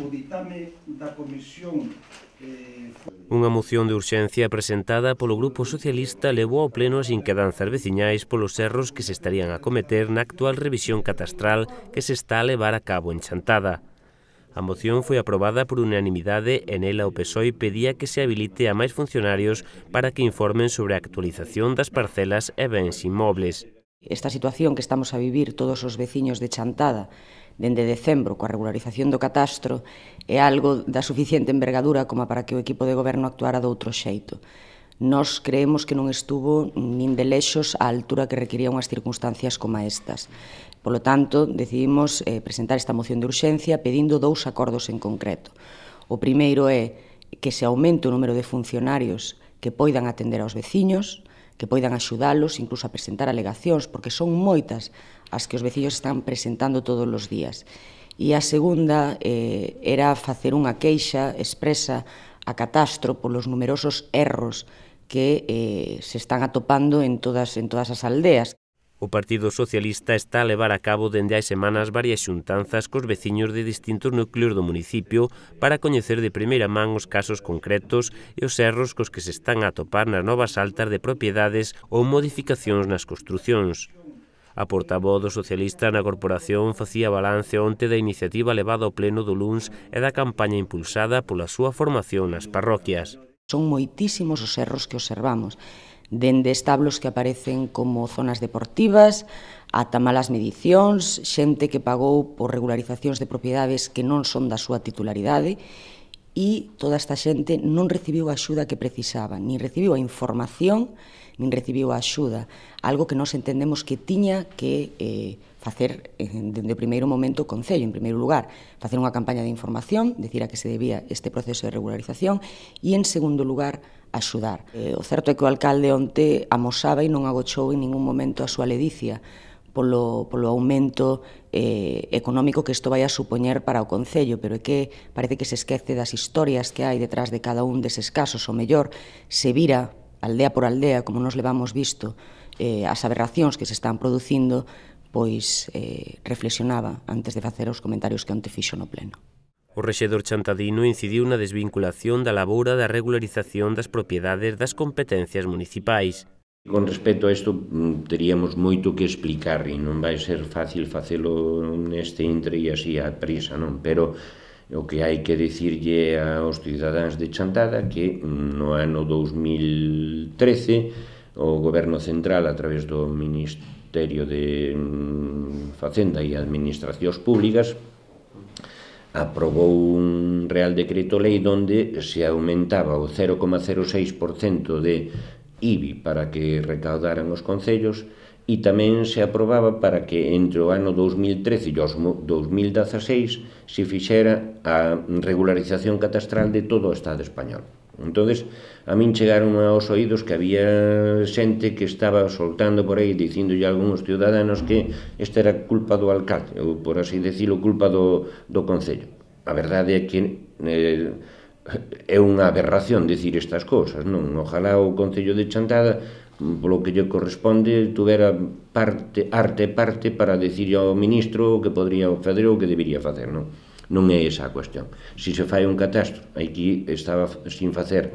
o ditame da Comisión eh, Unha moción de urxencia presentada polo Grupo Socialista levou ao pleno as inquedanzas veciñais polos erros que se estarían a cometer na actual revisión catastral que se está a levar a cabo en Chantada. A moción foi aprobada por unanimidade e nela o PSOE pedía que se habilite a máis funcionarios para que informen sobre a actualización das parcelas e bens inmobles. Esta situación que estamos a vivir todos os veciños de Chantada dende decembro coa regularización do catastro é algo da suficiente envergadura como para que o equipo de goberno actuara de outro xeito. Nos creemos que non estuvo nin de lexos á altura que requería unhas circunstancias como estas. Polo tanto, decidimos eh, presentar esta moción de urxencia pedindo dous acordos en concreto. O primeiro é que se aumente o número de funcionarios que poidan atender aos veciños, que poidan axudalos, incluso a presentar alegacións, porque son moitas as que os veciños están presentando todos os días. E a segunda eh, era facer unha queixa expresa a catastro polos numerosos erros que eh, se están atopando en todas, en todas as aldeas. O Partido Socialista está a levar a cabo dende hai semanas varias xuntanzas cos veciños de distintos núcleos do municipio para coñecer de primeira man os casos concretos e os erros cos que se están a atopar nas novas altas de propiedades ou modificacións nas construcións. A portavoz do socialista na corporación facía balance onte da iniciativa levada ao pleno do LUNS e da campaña impulsada pola súa formación nas parroquias. Son moitísimos os erros que observamos dende establos que aparecen como zonas deportivas, ata malas medicións, xente que pagou por regularizacións de propiedades que non son da súa titularidade e toda esta xente non recibiu a axuda que precisaba, nin recibiu a información, nin recibiu a axuda, algo que nós entendemos que tiña que eh, facer dende o primeiro momento o Concello, en primeiro lugar, facer unha campaña de información, decir a que se debía este proceso de regularización, e en segundo lugar, axudar. Eh, o certo é que o alcalde onte amosaba e non agochou en ningún momento a súa ledicia, polo, polo aumento eh, económico que isto vai a supoñer para o Concello, pero é que parece que se esquece das historias que hai detrás de cada un deses casos, o mellor se vira aldea por aldea, como nos levamos visto, eh, as aberracións que se están producindo, pois eh, reflexionaba antes de facer os comentarios que onte fixo no pleno. O rexedor Chantadino incidiu na desvinculación da labora da regularización das propiedades das competencias municipais. Con respecto a isto, mm, teríamos moito que explicar e non vai ser fácil facelo neste entre e así a prisa, non? Pero o que hai que dicirlle aos cidadáns de Chantada que mm, no ano 2013 o goberno central a través do Ministerio de mm, Facenda e Administracións Públicas aprobou un Real Decreto Lei donde se aumentaba o 0,06% de IBI para que recaudaran os concellos e tamén se aprobaba para que entre o ano 2013 e o 2016 se fixera a regularización catastral de todo o Estado español. Entonces, a min chegaron aos oídos que había xente que estaba soltando por aí dicindolle a algúns ciudadanos que esta era culpa do alcalde, ou por así decirlo, culpa do, do Concello. A verdade é que eh, é unha aberración decir estas cousas, non? Ojalá o Concello de Chantada, polo que lle corresponde, tuvera parte, arte parte para decir ao ministro o que podría fazer ou o que debería facer, non? Non é esa a cuestión. Se se fai un catastro, aquí estaba sin facer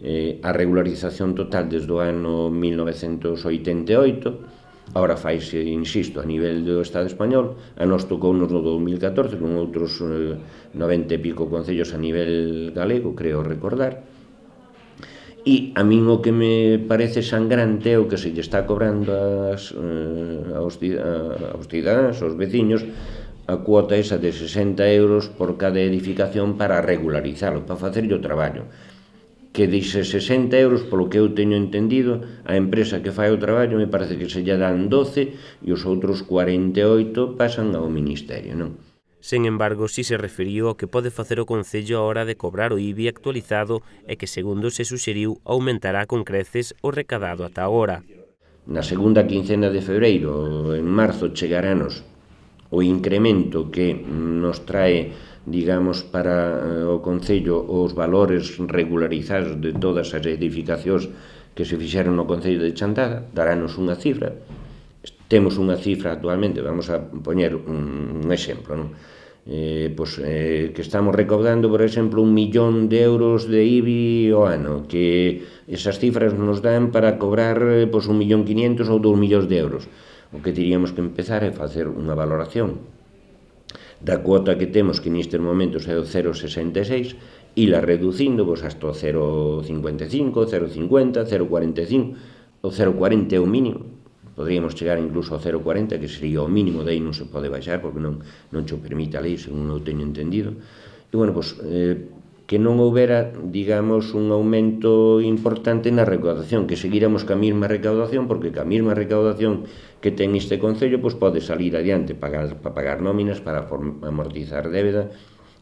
eh, a regularización total desde o ano 1988, Ahora faise, insisto, a nivel do Estado español, a nos tocou no 2014 con outros eh, 90 e pico concellos a nivel galego, creo recordar, E a min o que me parece sangrante é o que se lle está cobrando as, eh, aos, aos cidadáns, aos veciños, a cuota esa de 60 euros por cada edificación para regularizalo, para facerlle o traballo que dixe 60 euros, polo que eu teño entendido, a empresa que fai o traballo me parece que se lle dan 12 e os outros 48 pasan ao Ministerio, non? Sen embargo, si se referiu ao que pode facer o Concello a hora de cobrar o IBI actualizado e que, segundo se suxeriu, aumentará con creces o recadado ata agora. Na segunda quincena de febreiro, en marzo, chegarános o incremento que nos trae digamos, para eh, o Concello os valores regularizados de todas as edificacións que se fixeron no Concello de Chantada, darános unha cifra. Temos unha cifra actualmente, vamos a poñer un, un exemplo, non? Eh, pois, eh, que estamos recobrando, por exemplo, un millón de euros de IBI ao ano, que esas cifras nos dan para cobrar eh, pois, un millón quinientos ou dous millóns de euros. O que teríamos que empezar é facer unha valoración da cuota que temos que nestes momentos é o 0,66 e la reducindo vos pois, hasta o 0,55, 0,50, 0,45 o 0,40 é o mínimo podríamos chegar incluso ao 0,40 que sería o mínimo, aí non se pode baixar porque non, non o permite a lei, según eu teño entendido e bueno, pois, eh, que non houbera, digamos, un aumento importante na recaudación, que seguiramos ca mesma recaudación, porque ca mesma recaudación que ten este Concello pois pode salir adiante pagar, para pagar nóminas, para amortizar débeda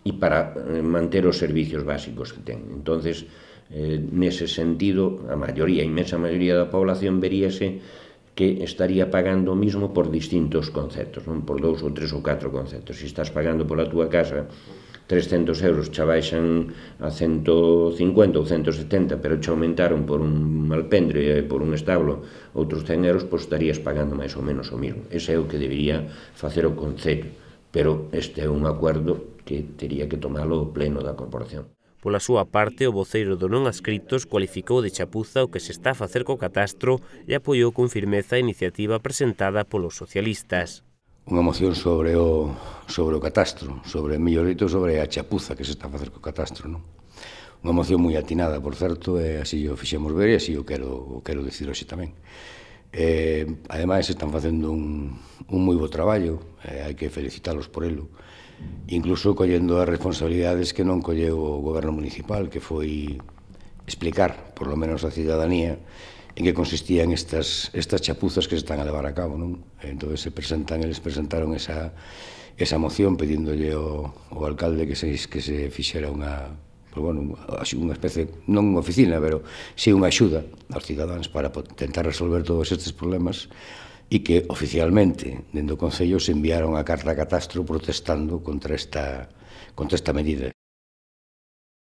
e para eh, manter os servicios básicos que ten. entonces eh, nese sentido, a maioría, a inmensa maioría da población veríase que estaría pagando o mismo por distintos conceptos, non por dous ou tres ou catro conceptos. Se estás pagando pola túa casa, 300 euros xa baixan a 150 ou 170, pero xa aumentaron por un malpendre e por un establo outros 100 euros, pois estarías pagando máis ou menos o mismo. Ese é o que debería facer o Concello, pero este é un acuerdo que teria que tomalo o pleno da corporación. Pola súa parte, o voceiro do non ascritos cualificou de chapuza o que se está a facer co catastro e apoiou con firmeza a iniciativa presentada polos socialistas unha moción sobre o, sobre o catastro, sobre, millorito, sobre a chapuza que se está a facer co catastro, non? Unha moción moi atinada, por certo, e así o fixemos ver e así o quero, o quero dicir hoxe tamén. Eh, ademais, están facendo un, un moi bo traballo, e hai que felicitalos por elo, incluso collendo as responsabilidades que non colleu o goberno municipal, que foi explicar, por lo menos a cidadanía, en que consistían estas, estas chapuzas que se están a levar a cabo. Non? Entón, se presentan, eles presentaron esa, esa moción pedíndolle ao, ao alcalde que se, que se fixera unha, pues, bueno, unha especie, non unha oficina, pero si sí unha axuda aos cidadáns para tentar resolver todos estes problemas e que oficialmente dentro do Concello se enviaron a carta a Catastro protestando contra esta, contra esta medida.